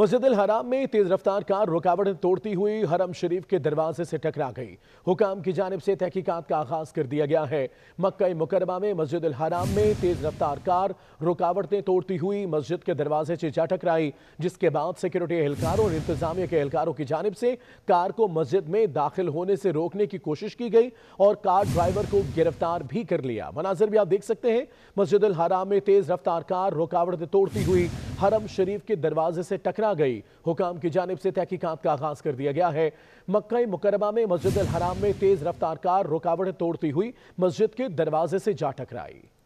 मस्जिद हराम में तेज रफ्तार कार रुकावट तोड़ती हुई हरम शरीफ के दरवाजे से टकरा गई हुकाम की जानब से तहकीकात का आगाज कर दिया गया है मक्का मुकरमा में मस्जिद हराम में तेज रफ्तार कार रुकावटें तोड़ती हुई मस्जिद के दरवाजे से जा टकराई जिसके बाद सिक्योरिटी एहलकारों और इंतजामिया के एहलकारों की जानब से कार को मस्जिद में दाखिल होने से रोकने की कोशिश की गई और कार ड्राइवर को गिरफ्तार भी कर लिया मनाजिर भी आप देख सकते हैं मस्जिद हराम में तेज रफ्तार कार रुकावटें तोड़ती हुई हरम शरीफ के दरवाजे से टकरा गई हुकाम की जानब से तहकीकत का आगाज कर दिया गया है मक्का मुकरमा में मस्जिद हराम में तेज रफ्तार कार रुकावटें तोड़ती हुई मस्जिद के दरवाजे से जा टकराई